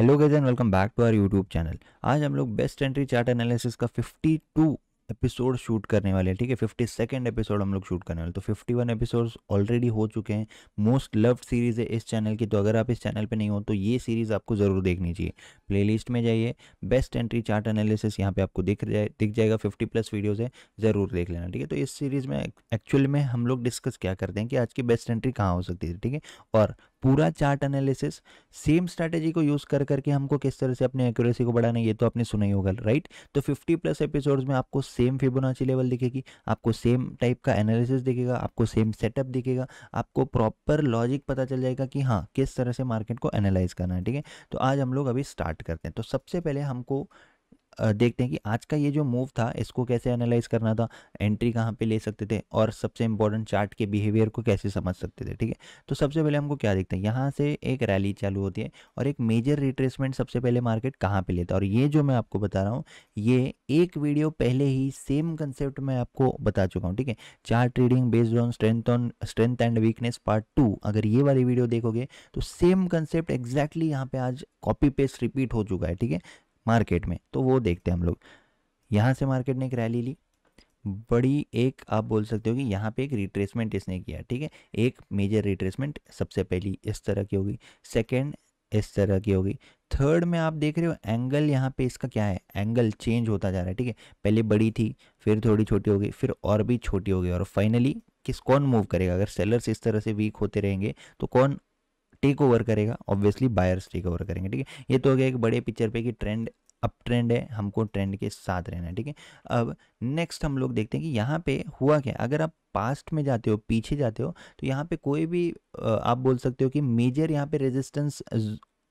hello guys and welcome back to our YouTube channel आज हम लोग बेस्ट एंट्री चार्ट एनालिसिस का 52 episode shoot करने वाले हैं ठीक है फिफ्टी सेकेंड एपिसोड हम लोग शूट करने वाले तो फिफ्टी वन एपिसोड ऑलरेडी हो चुके हैं मोस्ट लव्ड सीरीज़ है इस चैनल की तो अगर आप इस चैनल पे नहीं हो तो ये सीरीज़ आपको ज़रूर देखनी चाहिए प्ले में जाइए बेस्ट एंट्री चार्ट एनालिसिस यहाँ पे आपको दिख जाए दिख जाएगा फिफ्टी प्लस वीडियोज़ है ज़रूर देख लेना ठीक है तो इस सीरीज़ में एक्चुअल में हम लोग डिस्कस क्या करते हैं कि आज की बेस्ट एंट्री कहाँ हो सकती है ठीक है और पूरा चार्ट एनालिसिस सेम स्ट्रैटेजी को यूज कर करके हमको किस तरह से अपने एक्यूरेसी को बढ़ाना ये तो आपने सुना ही होगा राइट तो 50 प्लस एपिसोड्स में आपको सेम फिबोनाची लेवल दिखेगी आपको सेम टाइप का एनालिसिस दिखेगा आपको सेम सेटअप दिखेगा आपको प्रॉपर लॉजिक पता चल जाएगा कि हाँ किस तरह से मार्केट को एनालाइज करना है ठीक है तो आज हम लोग अभी स्टार्ट करते हैं तो सबसे पहले हमको देखते हैं कि आज का ये जो मूव था इसको कैसे एनालाइज करना था एंट्री कहाँ पे ले सकते थे और सबसे इंपॉर्टेंट चार्ट के बिहेवियर को कैसे समझ सकते थे ठीक है तो सबसे पहले हमको क्या देखते हैं यहाँ से एक रैली चालू होती है और एक मेजर रिट्रेसमेंट सबसे पहले मार्केट कहाँ पर लेता है और ये जो मैं आपको बता रहा हूँ ये एक वीडियो पहले ही सेम कंसेप्ट मैं आपको बता चुका हूँ ठीक है chart trading based on strength on strength and weakness part two अगर ये वाली वीडियो देखोगे तो सेम कंसेप्ट एग्जैक्टली यहाँ पे आज कॉपी पेस्ट रिपीट हो चुका है ठीक है मार्केट में तो वो देखते हैं हम लोग यहाँ से मार्केट ने एक रैली ली बड़ी एक आप बोल सकते हो कि यहाँ पे एक रिट्रेसमेंट इसने किया ठीक है एक मेजर रिट्रेसमेंट सबसे पहली इस तरह की होगी सेकेंड इस तरह की होगी थर्ड में आप देख रहे हो एंगल यहाँ पे इसका क्या है एंगल चेंज होता जा रहा है ठीक है पहले बड़ी थी फिर थोड़ी छोटी होगी फिर और भी छोटी होगी और फाइनली किस कौन मूव करेगा अगर सेलर्स इस तरह से वीक होते रहेंगे तो कौन टेक ओवर करेगा ऑब्वियसली बायर्स टेक ओवर करेंगे ठीक है ये तो हो गया एक बड़े पिक्चर पे कि ट्रेंड अप ट्रेंड है हमको ट्रेंड के साथ रहना है ठीक है अब नेक्स्ट हम लोग देखते हैं कि यहाँ पे हुआ क्या अगर आप पास्ट में जाते हो पीछे जाते हो तो यहाँ पे कोई भी आप बोल सकते हो कि मेजर यहाँ पे रेजिस्टेंस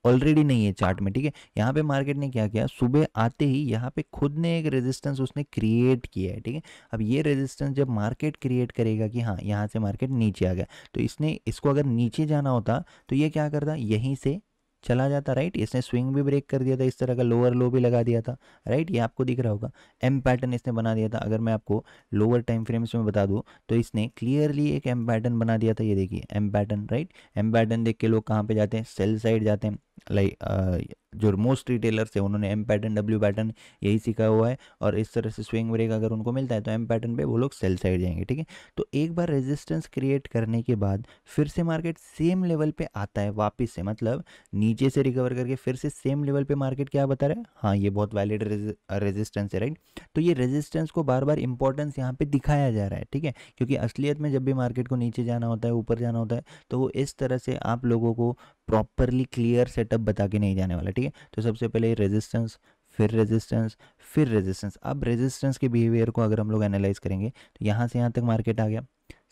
ऑलरेडी नहीं है चार्ट में ठीक है यहाँ पे मार्केट ने क्या किया सुबह आते ही यहाँ पे खुद ने एक रेजिस्टेंस उसने क्रिएट किया है ठीक है अब ये रेजिस्टेंस जब मार्केट क्रिएट करेगा कि हाँ यहाँ से मार्केट नीचे आ गया तो इसने इसको अगर नीचे जाना होता तो ये क्या करता यहीं से चला जाता राइट इसने स्विंग भी ब्रेक कर दिया था इस तरह का लोअर लो भी लगा दिया था राइट ये आपको दिख रहा होगा एम पैटर्न इसने बना दिया था अगर मैं आपको लोअर टाइम फ्रेम्स में बता दूँ तो इसने क्लियरली एक एम पैटर्न बना दिया था ये देखिए M pattern right M pattern देख के लोग कहाँ पे जाते हैं सेल साइड जाते हैं लाइक जो मोस्ट रिटेलर्स है उन्होंने एम पैटर्न डब्ल्यू पैटर्न यही सीखा हुआ है और इस तरह से स्विंग ब्रेक अगर उनको मिलता है तो एम पैटर्न पे वो लोग सेल साइड जाएंगे ठीक है तो एक बार रेजिस्टेंस क्रिएट करने के बाद फिर से मार्केट सेम लेवल पे आता है वापस से मतलब नीचे से रिकवर करके फिर से सेम लेवल पे मार्केट क्या बता रहा है हाँ ये बहुत वैलिड रेजिस्टेंस है राइट तो ये रेजिस्टेंस को बार बार इंपॉर्टेंस यहाँ पर दिखाया जा रहा है ठीक है क्योंकि असलियत में जब भी मार्केट को नीचे जाना होता है ऊपर जाना होता है तो वो इस तरह से आप लोगों को प्रॉपरली क्लियर सेटअप बता के नहीं जाने वाला ठीक है तो सबसे पहले रेजिस्टेंस फिर रेजिस्टेंस फिर रेजिस्टेंस अब रेजिस्टेंस के बिहेवियर को अगर हम लोग एनालाइज करेंगे तो यहाँ से यहाँ तक मार्केट आ गया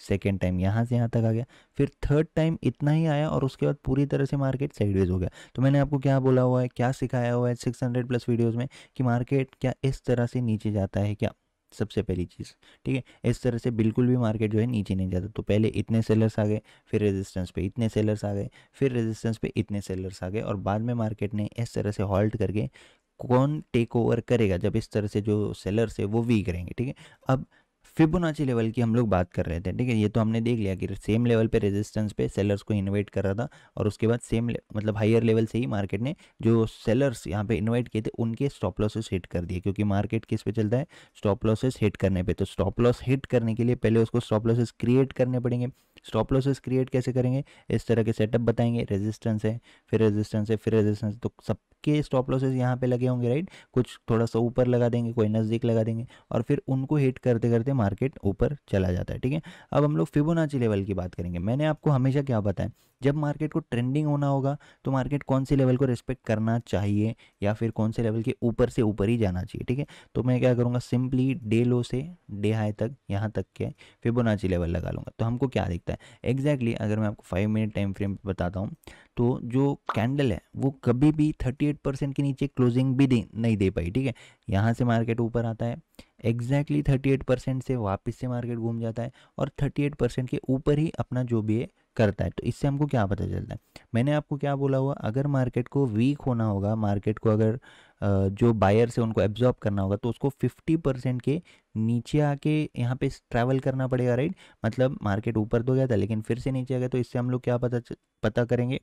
सेकेंड टाइम यहाँ से यहाँ तक आ गया फिर थर्ड टाइम इतना ही आया और उसके बाद पूरी तरह से मार्केट साइडवेज हो गया तो मैंने आपको क्या बोला हुआ है क्या सिखाया हुआ है 600 प्लस वीडियोस में कि मार्केट क्या इस तरह से नीचे जाता है क्या सबसे पहली चीज़ ठीक है इस तरह से बिल्कुल भी मार्केट जो है नीचे नहीं जाता तो पहले इतने सेलर्स आ गए फिर रेजिस्टेंस पे इतने सेलर्स आ गए फिर रेजिस्टेंस पे इतने सेलर्स आ गए और बाद में मार्केट ने इस तरह से हॉल्ट करके कौन टेक ओवर करेगा जब इस तरह से जो सेलर्स है वो वीक रहेंगे ठीक है अब फिबोनाची लेवल की हम लोग बात कर रहे थे ठीक है ये तो हमने देख लिया कि सेम लेवल पे रेजिस्टेंस पे सेलर्स को इन्वाइट कर रहा था और उसके बाद सेम मतलब हायर लेवल से ही मार्केट ने जो सेलर्स यहाँ पे इन्वाइट किए थे उनके स्टॉप लॉसेस हिट कर दिए क्योंकि मार्केट किस पे चलता है स्टॉप लॉसेस हिट करने पे तो स्टॉप लॉस हिट करने के लिए पहले उसको स्टॉप लॉसेस क्रिएट करने पड़ेंगे स्टॉप लॉसेस क्रिएट कैसे करेंगे इस तरह के सेटअप बताएंगे रेजिस्टेंस है फिर रेजिस्टेंस है फिर रेजिस्टेंस तो सबके स्टॉप लॉसेस यहाँ पे लगे होंगे राइट कुछ थोड़ा सा ऊपर लगा देंगे कोई नज़दीक लगा देंगे और फिर उनको हिट करते करते मार्केट ऊपर चला जाता है ठीक है अब हम लोग फिबोनाची लेवल की बात करेंगे मैंने आपको हमेशा क्या बताया जब मार्केट को ट्रेंडिंग होना होगा तो मार्केट कौन से लेवल को रिस्पेक्ट करना चाहिए या फिर कौन से लेवल के ऊपर से ऊपर ही जाना चाहिए ठीक है तो मैं क्या करूँगा सिंपली डे लो से डे हाई तक यहाँ तक के फिबोनाची लेवल लगा लूँगा तो हमको क्या दिखता है होता है एग्जैक्टली exactly, अगर मैं आपको फाइव मिनट टाइम फ्रेम बताता हूँ तो जो कैंडल है वो कभी भी थर्टी एट परसेंट के नीचे क्लोजिंग भी दे, नहीं दे पाई ठीक है यहाँ से मार्केट ऊपर आता है एग्जैक्टली थर्टी एट परसेंट से वापस से मार्केट घूम जाता है और थर्टी एट परसेंट के ऊपर ही अपना जो भी है करता है तो इससे हमको क्या पता चलता है मैंने आपको क्या बोला हुआ अगर मार्केट को वीक होना होगा मार्केट को अगर जो बायर से उनको एब्जॉर्ब करना होगा तो उसको 50 परसेंट के नीचे आके यहाँ पे ट्रैवल करना पड़ेगा राइट मतलब मार्केट ऊपर तो गया था लेकिन फिर से नीचे आ गया तो इससे हम लोग क्या पता पता करेंगे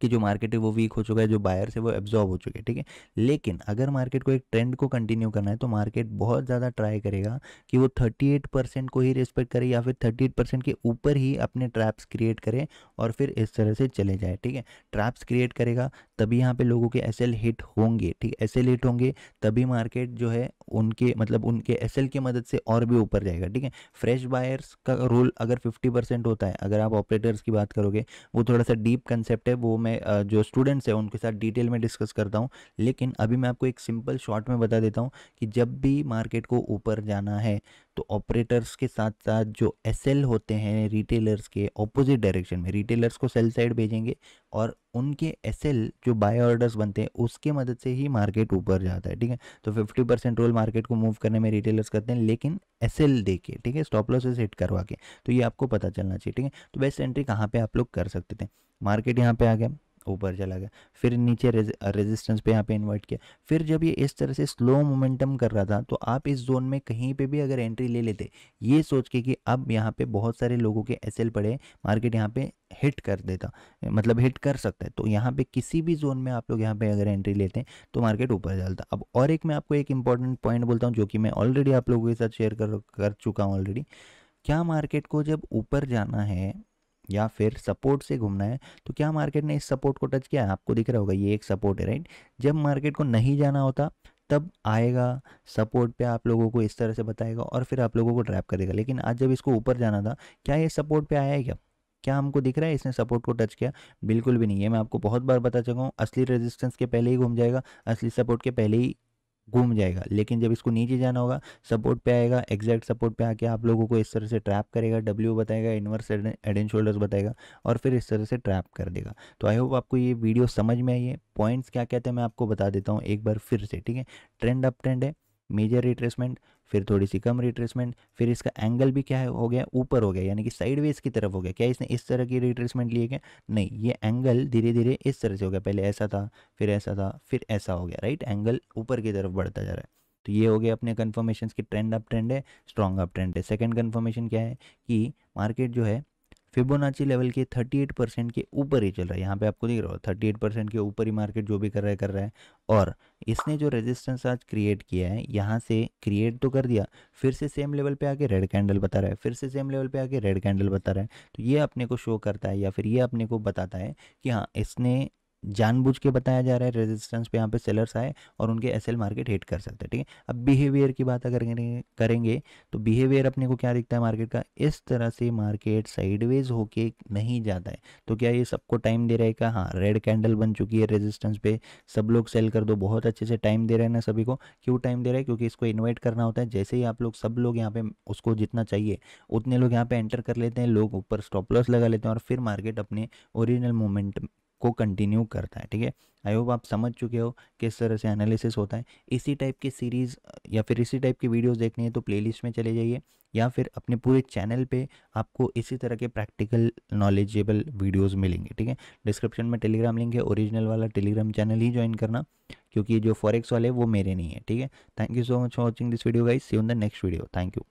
कि जो मार्केट है वो वीक हो चुका है जो बायर्स है वो एब्जॉर्ब हो चुके हैं ठीक है लेकिन अगर मार्केट को एक ट्रेंड को कंटिन्यू करना है तो मार्केट बहुत ज़्यादा ट्राई करेगा कि वो 38 परसेंट को ही रेस्पेक्ट करे या फिर 38 परसेंट के ऊपर ही अपने ट्रैप्स क्रिएट करे और फिर इस तरह से चले जाए ठीक है ट्रैप्स क्रिएट करेगा तभी यहाँ पे लोगों के एस हिट होंगे ठीक है एस हिट होंगे तभी मार्केट जो है उनके मतलब उनके एस की मदद से और भी ऊपर जाएगा ठीक है फ्रेश बायर्स का रोल अगर फिफ्टी होता है अगर आप ऑपरेटर्स की बात करोगे वो थोड़ा सा डीप कंसेप्ट है वो मैं जो स्टूडेंट्स हैं उनके साथ डिटेल में डिस्कस करता हूँ लेकिन अभी मैं आपको एक सिंपल शॉर्ट में बता देता हूँ कि जब भी मार्केट को ऊपर जाना है तो ऑपरेटर्स के साथ साथ जो एस होते हैं रिटेलर्स के ऑपोजिट डायरेक्शन में रिटेलर्स को सेल साइड भेजेंगे और उनके एस जो बाय ऑर्डर्स बनते हैं उसके मदद से ही मार्केट ऊपर जाता है ठीक है तो 50 परसेंट रोल मार्केट को मूव करने में रिटेलर्स करते हैं लेकिन एस एल दे के ठीक है स्टॉप लॉसेस हिट करवा के तो ये आपको पता चलना चाहिए ठीक है तो बेस्ट एंट्री कहाँ पर आप लोग कर सकते थे मार्केट यहाँ पर आ गया ऊपर चला गया फिर नीचे रेजिस्टेंस पे यहाँ पे इन्वर्ट किया फिर जब ये इस तरह से स्लो मोमेंटम कर रहा था तो आप इस जोन में कहीं पे भी अगर एंट्री ले लेते ये सोच के कि अब यहाँ पे बहुत सारे लोगों के एस पड़े मार्केट यहाँ पे हिट कर देता मतलब हिट कर सकता है तो यहाँ पे किसी भी जोन में आप लोग यहाँ पे अगर एंट्री लेते हैं तो मार्केट ऊपर चलता अब और एक मैं आपको एक इंपॉर्टेंट पॉइंट बोलता हूँ जो कि मैं ऑलरेडी आप लोगों के साथ शेयर कर कर चुका हूँ ऑलरेडी क्या मार्केट को जब ऊपर जाना है या फिर सपोर्ट से घूमना है तो क्या मार्केट ने इस सपोर्ट को टच किया है आपको दिख रहा होगा ये एक सपोर्ट है राइट जब मार्केट को नहीं जाना होता तब आएगा सपोर्ट पे आप लोगों को इस तरह से बताएगा और फिर आप लोगों को ट्रैप करेगा लेकिन आज जब इसको ऊपर जाना था क्या ये सपोर्ट पे आया है क्या क्या हमको दिख रहा है इसने सपोर्ट को टच किया बिल्कुल भी नहीं है मैं आपको बहुत बार बता चुका हूँ असली रेजिस्टेंस के पहले ही घूम जाएगा असली सपोर्ट के पहले ही घूम जाएगा लेकिन जब इसको नीचे जाना होगा सपोर्ट पे आएगा एग्जैक्ट सपोर्ट पे आके आप लोगों को इस तरह से ट्रैप करेगा डब्ल्यू बताएगा इनवर्स हेड एंड शोल्डर्स बताएगा और फिर इस तरह से ट्रैप कर देगा तो आई होप आपको ये वीडियो समझ में आई है पॉइंट्स क्या क्या थे मैं आपको बता देता हूँ एक बार फिर से ठीक है ट्रेंड अप ट्रेंड है मेजर रिट्रेसमेंट फिर थोड़ी सी कम रिट्रेसमेंट फिर इसका एंगल भी क्या हो गया ऊपर हो गया यानी कि साइडवेज की तरफ हो गया क्या इसने इस तरह की रिट्रेसमेंट लिए क्या नहीं ये एंगल धीरे धीरे इस तरह से हो गया पहले ऐसा था फिर ऐसा था फिर ऐसा हो गया राइट एंगल ऊपर की तरफ बढ़ता जा रहा है तो ये हो गया अपने कन्फर्मेशन की ट्रेंड अप ट्रेंड है स्ट्रॉन्ग अप ट्रेंड है सेकेंड कन्फर्मेशन क्या है कि मार्केट जो है फिबोनाची लेवल के 38 परसेंट के ऊपर ही चल रहा है यहाँ पे आपको दिख रहा हो 38 परसेंट के ऊपर ही मार्केट जो भी कर रहा है कर रहा है और इसने जो रेजिस्टेंस आज क्रिएट किया है यहाँ से क्रिएट तो कर दिया फिर से सेम लेवल पे आके रेड कैंडल बता रहा है फिर से सेम लेवल पे आके रेड कैंडल बता रहा है तो ये अपने को शो करता है या फिर ये अपने को बताता है कि हाँ इसने जानबूझ के बताया जा रहा है रेजिस्टेंस पे यहाँ पे सेलर्स आए और उनके एसएल मार्केट हिट कर सकते हैं ठीक है अब बिहेवियर की बात अगर करेंगे तो बिहेवियर अपने को क्या दिखता है मार्केट का इस तरह से मार्केट साइडवेज होके नहीं जाता है तो क्या ये सबको टाइम दे रहा है क्या हाँ रेड कैंडल बन चुकी है रेजिस्टेंस पे सब लोग सेल कर दो बहुत अच्छे से टाइम दे रहे हैं ना सभी को क्यों टाइम दे रहे हैं क्योंकि इसको इन्वाइट करना होता है जैसे ही आप लोग सब लोग यहाँ पे उसको जितना चाहिए उतने लोग यहाँ पे एंटर कर लेते हैं लोग ऊपर स्टॉप लॉस लगा लेते हैं और फिर मार्केट अपने ओरिजिनल मोमेंट को कंटिन्यू करता है ठीक है आई होप आप समझ चुके हो किस तरह से एनालिसिस होता है इसी टाइप की सीरीज़ या फिर इसी टाइप की वीडियोस देखनी है तो प्लेलिस्ट में चले जाइए या फिर अपने पूरे चैनल पे आपको इसी तरह के प्रैक्टिकल नॉलेजेबल वीडियोस मिलेंगे ठीक है डिस्क्रिप्शन में टेलीग्राम लिंक है ओरिजिनल वाला टेलीग्राम चैनल ही ज्वाइन करना क्योंकि जो फॉरेक्स वाले वो मेरे नहीं है ठीक है thank you so much for watching this video guys see on the next video thank you